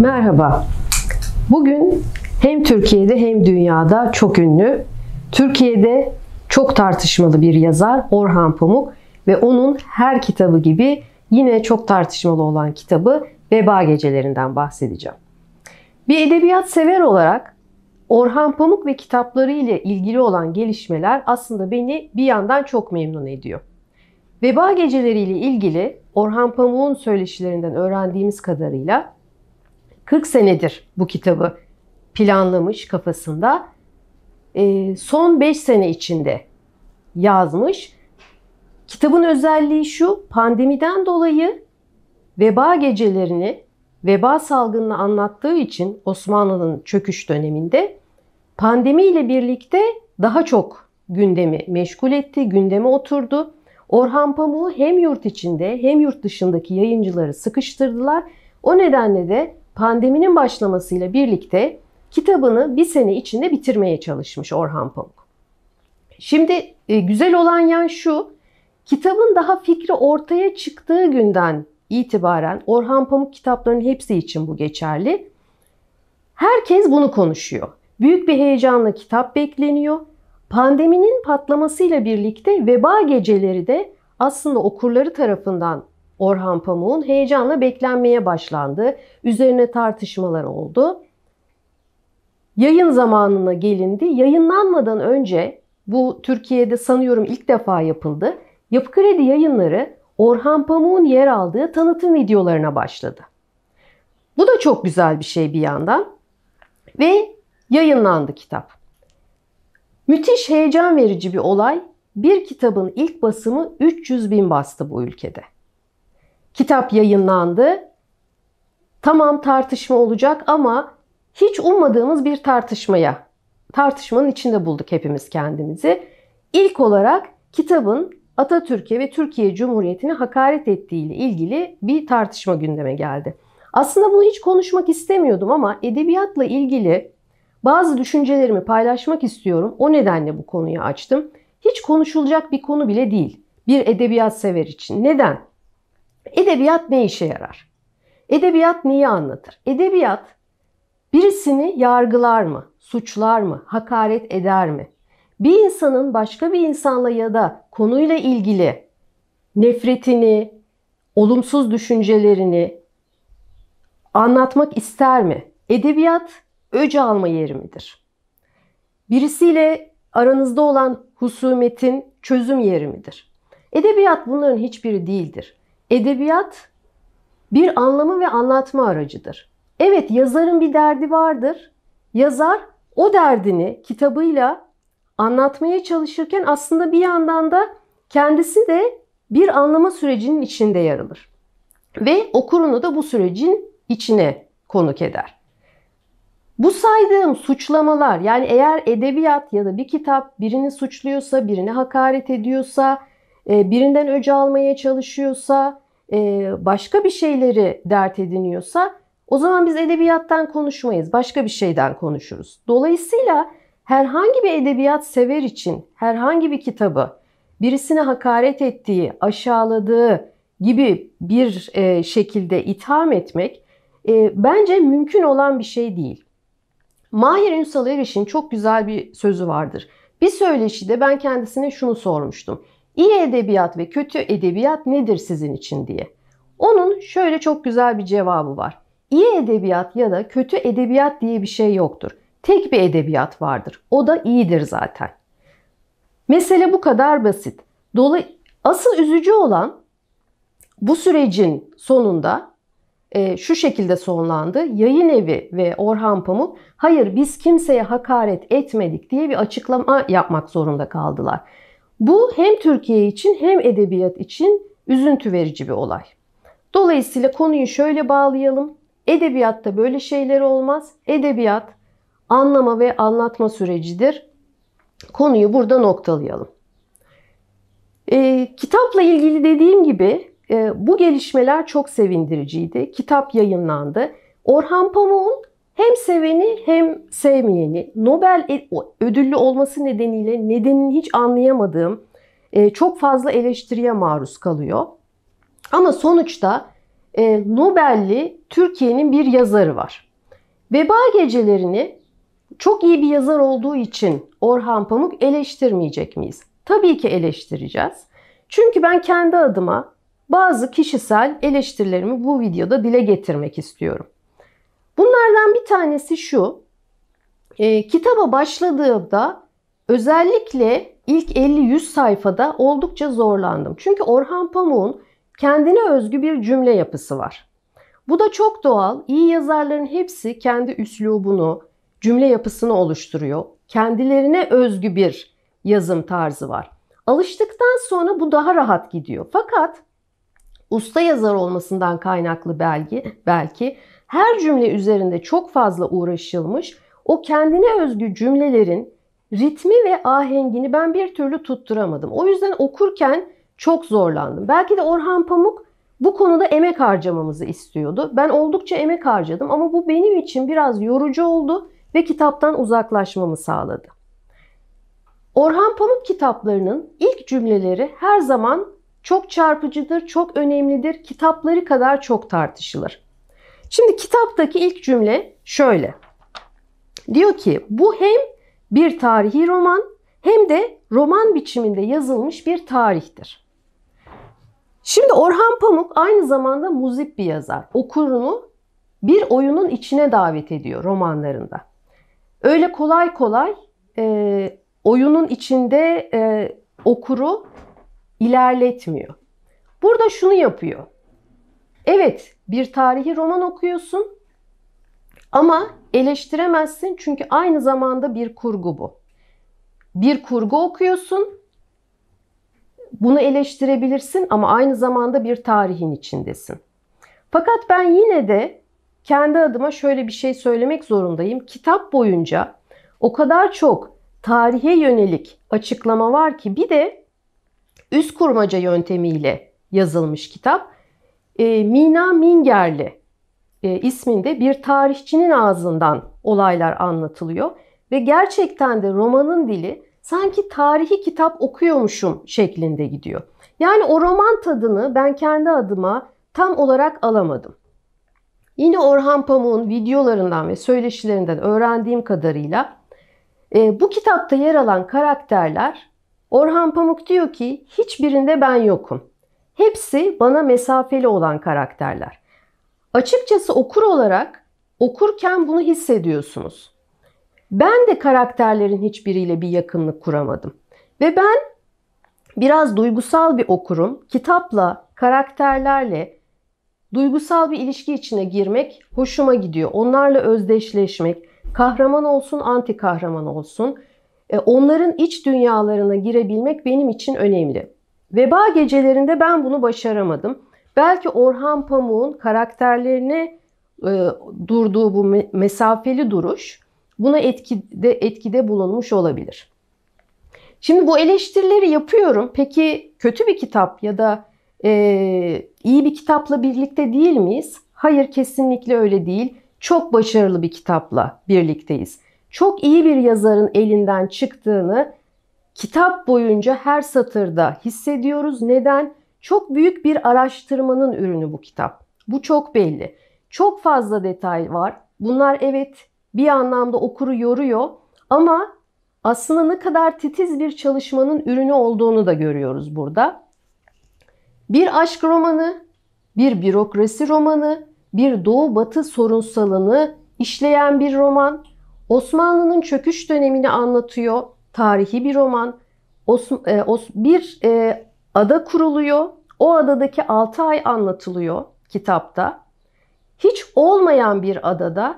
Merhaba. Bugün hem Türkiye'de hem dünyada çok ünlü, Türkiye'de çok tartışmalı bir yazar Orhan Pamuk ve onun her kitabı gibi yine çok tartışmalı olan kitabı Veba Gecelerinden bahsedeceğim. Bir edebiyat sever olarak Orhan Pamuk ve kitapları ile ilgili olan gelişmeler aslında beni bir yandan çok memnun ediyor. Veba Geceleri ile ilgili Orhan Pamuk'un söyleşilerinden öğrendiğimiz kadarıyla 40 senedir bu kitabı planlamış kafasında. E, son 5 sene içinde yazmış. Kitabın özelliği şu, pandemiden dolayı veba gecelerini, veba salgınını anlattığı için Osmanlı'nın çöküş döneminde pandemiyle birlikte daha çok gündemi meşgul etti, gündeme oturdu. Orhan Pamuk'u hem yurt içinde hem yurt dışındaki yayıncıları sıkıştırdılar. O nedenle de pandeminin başlamasıyla birlikte kitabını bir sene içinde bitirmeye çalışmış Orhan Pamuk. Şimdi e, güzel olan yan şu, kitabın daha fikri ortaya çıktığı günden itibaren Orhan Pamuk kitaplarının hepsi için bu geçerli. Herkes bunu konuşuyor. Büyük bir heyecanla kitap bekleniyor. Pandeminin patlamasıyla birlikte veba geceleri de aslında okurları tarafından Orhan Pamuk'un heyecanla beklenmeye başlandı. Üzerine tartışmalar oldu. Yayın zamanına gelindi. Yayınlanmadan önce bu Türkiye'de sanıyorum ilk defa yapıldı. Yapı Kredi yayınları Orhan Pamuk'un yer aldığı tanıtım videolarına başladı. Bu da çok güzel bir şey bir yandan. Ve yayınlandı kitap. Müthiş heyecan verici bir olay. Bir kitabın ilk basımı 300 bin bastı bu ülkede kitap yayınlandı. Tamam tartışma olacak ama hiç ummadığımız bir tartışmaya, tartışmanın içinde bulduk hepimiz kendimizi. İlk olarak kitabın Atatürk'e ve Türkiye Cumhuriyeti'ne hakaret ettiği ile ilgili bir tartışma gündeme geldi. Aslında bunu hiç konuşmak istemiyordum ama edebiyatla ilgili bazı düşüncelerimi paylaşmak istiyorum. O nedenle bu konuyu açtım. Hiç konuşulacak bir konu bile değil bir edebiyat sever için. Neden? edebiyat ne işe yarar? Edebiyat niye anlatır? Edebiyat birisini yargılar mı, suçlar mı, hakaret eder mi? Bir insanın başka bir insanla ya da konuyla ilgili nefretini, olumsuz düşüncelerini anlatmak ister mi? Edebiyat öc alma yeri midir? Birisiyle aranızda olan husumetin çözüm yeri midir? Edebiyat bunların hiçbiri değildir edebiyat bir anlamı ve anlatma aracıdır. Evet yazarın bir derdi vardır. Yazar o derdini kitabıyla anlatmaya çalışırken aslında bir yandan da kendisi de bir anlama sürecinin içinde yer alır. Ve okurunu da bu sürecin içine konuk eder. Bu saydığım suçlamalar yani eğer edebiyat ya da bir kitap birini suçluyorsa, birini hakaret ediyorsa, ee, birinden öcü almaya çalışıyorsa, e, başka bir şeyleri dert ediniyorsa o zaman biz edebiyattan konuşmayız. Başka bir şeyden konuşuruz. Dolayısıyla herhangi bir edebiyat sever için herhangi bir kitabı birisine hakaret ettiği, aşağıladığı gibi bir e, şekilde itham etmek e, bence mümkün olan bir şey değil. Mahir Ünsal Eriş'in çok güzel bir sözü vardır. Bir söyleşide ben kendisine şunu sormuştum. İyi edebiyat ve kötü edebiyat nedir sizin için diye. Onun şöyle çok güzel bir cevabı var. İyi edebiyat ya da kötü edebiyat diye bir şey yoktur. Tek bir edebiyat vardır. O da iyidir zaten. Mesele bu kadar basit. Dolay asıl üzücü olan bu sürecin sonunda e, şu şekilde sonlandı. Yayın evi ve Orhan Pamuk hayır biz kimseye hakaret etmedik diye bir açıklama yapmak zorunda kaldılar. Bu hem Türkiye için hem edebiyat için üzüntü verici bir olay. Dolayısıyla konuyu şöyle bağlayalım. Edebiyatta böyle şeyler olmaz. Edebiyat anlama ve anlatma sürecidir. Konuyu burada noktalayalım. E, kitapla ilgili dediğim gibi e, bu gelişmeler çok sevindiriciydi. Kitap yayınlandı. Orhan Pamuk'un hem seveni hem sevmeyeni Nobel e, ödüllü olması nedeniyle nedenini hiç anlayamadığım e, çok fazla eleştiriye maruz kalıyor. Ama sonuçta e, Nobel'li Türkiye'nin bir yazarı var. Veba gecelerini çok iyi bir yazar olduğu için Orhan Pamuk eleştirmeyecek miyiz? Tabii ki eleştireceğiz. Çünkü ben kendi adıma bazı kişisel eleştirilerimi bu videoda dile getirmek istiyorum. Bunlardan bir tanesi şu. E, kitaba başladığımda özellikle ilk 50-100 sayfada oldukça zorlandım. Çünkü Orhan Pamuk'un kendine özgü bir cümle yapısı var. Bu da çok doğal. İyi yazarların hepsi kendi üslubunu, cümle yapısını oluşturuyor. Kendilerine özgü bir yazım tarzı var. Alıştıktan sonra bu daha rahat gidiyor. Fakat usta yazar olmasından kaynaklı belki, belki her cümle üzerinde çok fazla uğraşılmış, o kendine özgü cümlelerin ritmi ve ahengini ben bir türlü tutturamadım. O yüzden okurken çok zorlandım. Belki de Orhan Pamuk bu konuda emek harcamamızı istiyordu. Ben oldukça emek harcadım ama bu benim için biraz yorucu oldu ve kitaptan uzaklaşmamı sağladı. Orhan Pamuk kitaplarının ilk cümleleri her zaman çok çarpıcıdır, çok önemlidir, kitapları kadar çok tartışılır. Şimdi kitaptaki ilk cümle şöyle. Diyor ki bu hem bir tarihi roman hem de roman biçiminde yazılmış bir tarihtir. Şimdi Orhan Pamuk aynı zamanda muzip bir yazar. Okurunu bir oyunun içine davet ediyor romanlarında. Öyle kolay kolay e, oyunun içinde e, okuru ilerletmiyor. Burada şunu yapıyor. Evet, bir tarihi roman okuyorsun ama eleştiremezsin çünkü aynı zamanda bir kurgu bu. Bir kurgu okuyorsun. Bunu eleştirebilirsin ama aynı zamanda bir tarihin içindesin. Fakat ben yine de kendi adıma şöyle bir şey söylemek zorundayım. Kitap boyunca o kadar çok tarihe yönelik açıklama var ki bir de üst kurmaca yöntemiyle yazılmış kitap e, Mina Mingerli e, isminde bir tarihçinin ağzından olaylar anlatılıyor. Ve gerçekten de romanın dili sanki tarihi kitap okuyormuşum şeklinde gidiyor. Yani o roman tadını ben kendi adıma tam olarak alamadım. Yine Orhan Pamuk'un videolarından ve söyleşilerinden öğrendiğim kadarıyla e, bu kitapta yer alan karakterler Orhan Pamuk diyor ki hiçbirinde ben yokum. Hepsi bana mesafeli olan karakterler. Açıkçası okur olarak okurken bunu hissediyorsunuz. Ben de karakterlerin hiçbiriyle bir yakınlık kuramadım. Ve ben biraz duygusal bir okurum. Kitapla, karakterlerle duygusal bir ilişki içine girmek hoşuma gidiyor. Onlarla özdeşleşmek, kahraman olsun, anti kahraman olsun, e, onların iç dünyalarına girebilmek benim için önemli. Veba gecelerinde ben bunu başaramadım. Belki Orhan Pamuk'un karakterlerini e, durduğu bu mesafeli duruş buna etkide, etkide bulunmuş olabilir. Şimdi bu eleştirileri yapıyorum. Peki kötü bir kitap ya da e, iyi bir kitapla birlikte değil miyiz? Hayır kesinlikle öyle değil. Çok başarılı bir kitapla birlikteyiz. Çok iyi bir yazarın elinden çıktığını kitap boyunca her satırda hissediyoruz. Neden? Çok büyük bir araştırmanın ürünü bu kitap. Bu çok belli. Çok fazla detay var. Bunlar evet bir anlamda okuru yoruyor ama aslında ne kadar titiz bir çalışmanın ürünü olduğunu da görüyoruz burada. Bir aşk romanı, bir bürokrasi romanı, bir doğu batı sorunsalını işleyen bir roman. Osmanlı'nın çöküş dönemini anlatıyor tarihi bir roman. E, bir e, ada kuruluyor. O adadaki 6 ay anlatılıyor kitapta. Hiç olmayan bir adada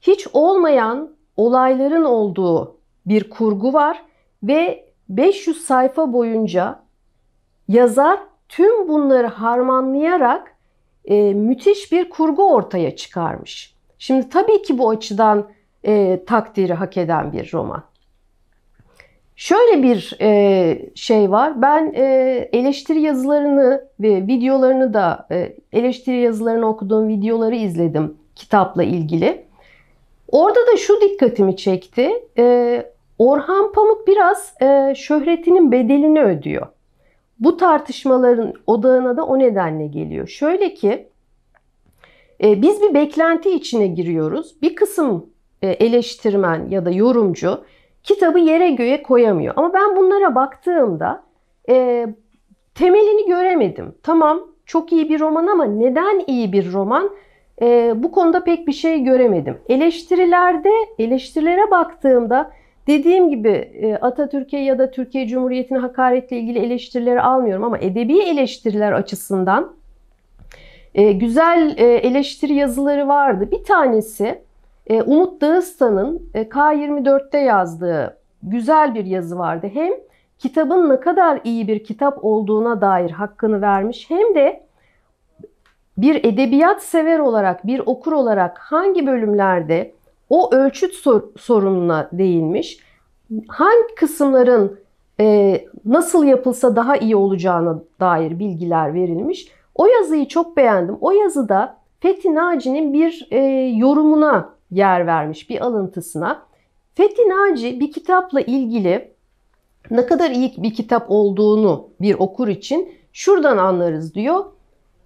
hiç olmayan olayların olduğu bir kurgu var ve 500 sayfa boyunca yazar tüm bunları harmanlayarak e, müthiş bir kurgu ortaya çıkarmış. Şimdi tabii ki bu açıdan e, takdiri hak eden bir roman. Şöyle bir e, şey var. Ben e, eleştiri yazılarını ve videolarını da e, eleştiri yazılarını okuduğum videoları izledim kitapla ilgili. Orada da şu dikkatimi çekti. E, Orhan Pamuk biraz e, şöhretinin bedelini ödüyor. Bu tartışmaların odağına da o nedenle geliyor. Şöyle ki e, biz bir beklenti içine giriyoruz. Bir kısım e, eleştirmen ya da yorumcu kitabı yere göğe koyamıyor. Ama ben bunlara baktığımda e, temelini göremedim. Tamam çok iyi bir roman ama neden iyi bir roman? E, bu konuda pek bir şey göremedim. Eleştirilerde, eleştirilere baktığımda dediğim gibi e, Atatürk'e ya da Türkiye Cumhuriyeti'ne hakaretle ilgili eleştirileri almıyorum ama edebi eleştiriler açısından e, güzel e, eleştiri yazıları vardı. Bir tanesi e, Umut Dağıstan'ın e, K24'te yazdığı güzel bir yazı vardı. Hem kitabın ne kadar iyi bir kitap olduğuna dair hakkını vermiş hem de bir edebiyat sever olarak, bir okur olarak hangi bölümlerde o ölçüt sor sorununa değinmiş, hangi kısımların e, nasıl yapılsa daha iyi olacağına dair bilgiler verilmiş. O yazıyı çok beğendim. O yazıda Fethi Naci'nin bir e, yorumuna yer vermiş bir alıntısına. Fethi Naci bir kitapla ilgili ne kadar iyi bir kitap olduğunu bir okur için şuradan anlarız diyor.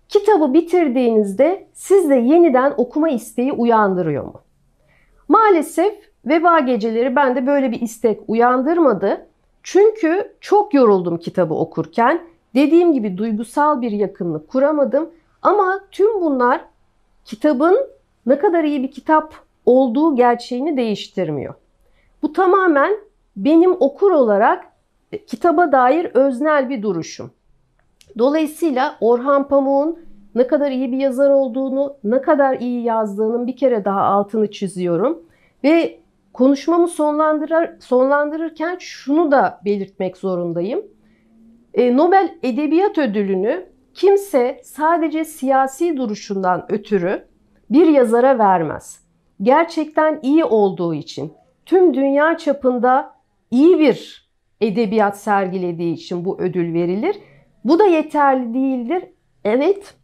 Kitabı bitirdiğinizde sizde yeniden okuma isteği uyandırıyor mu? Maalesef veba geceleri bende böyle bir istek uyandırmadı. Çünkü çok yoruldum kitabı okurken. Dediğim gibi duygusal bir yakınlık kuramadım. Ama tüm bunlar kitabın ne kadar iyi bir kitap olduğu gerçeğini değiştirmiyor. Bu tamamen benim okur olarak e, kitaba dair öznel bir duruşum. Dolayısıyla Orhan Pamuk'un ne kadar iyi bir yazar olduğunu, ne kadar iyi yazdığının bir kere daha altını çiziyorum. Ve konuşmamı sonlandırır, sonlandırırken şunu da belirtmek zorundayım. E, Nobel Edebiyat Ödülünü kimse sadece siyasi duruşundan ötürü bir yazara vermez gerçekten iyi olduğu için, tüm dünya çapında iyi bir edebiyat sergilediği için bu ödül verilir. Bu da yeterli değildir. Evet,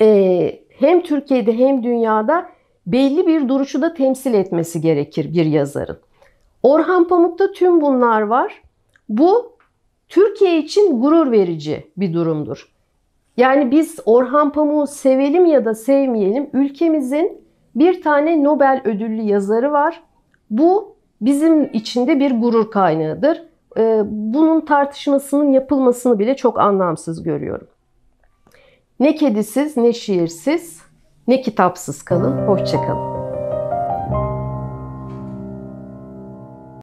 e, hem Türkiye'de hem dünyada belli bir duruşu da temsil etmesi gerekir bir yazarın. Orhan Pamuk'ta tüm bunlar var. Bu Türkiye için gurur verici bir durumdur. Yani biz Orhan Pamuk'u sevelim ya da sevmeyelim ülkemizin bir tane Nobel ödüllü yazarı var. Bu bizim içinde bir gurur kaynağıdır. Ee, bunun tartışmasının yapılmasını bile çok anlamsız görüyorum. Ne kedisiz, ne şiirsiz, ne kitapsız kalın. Hoşçakalın.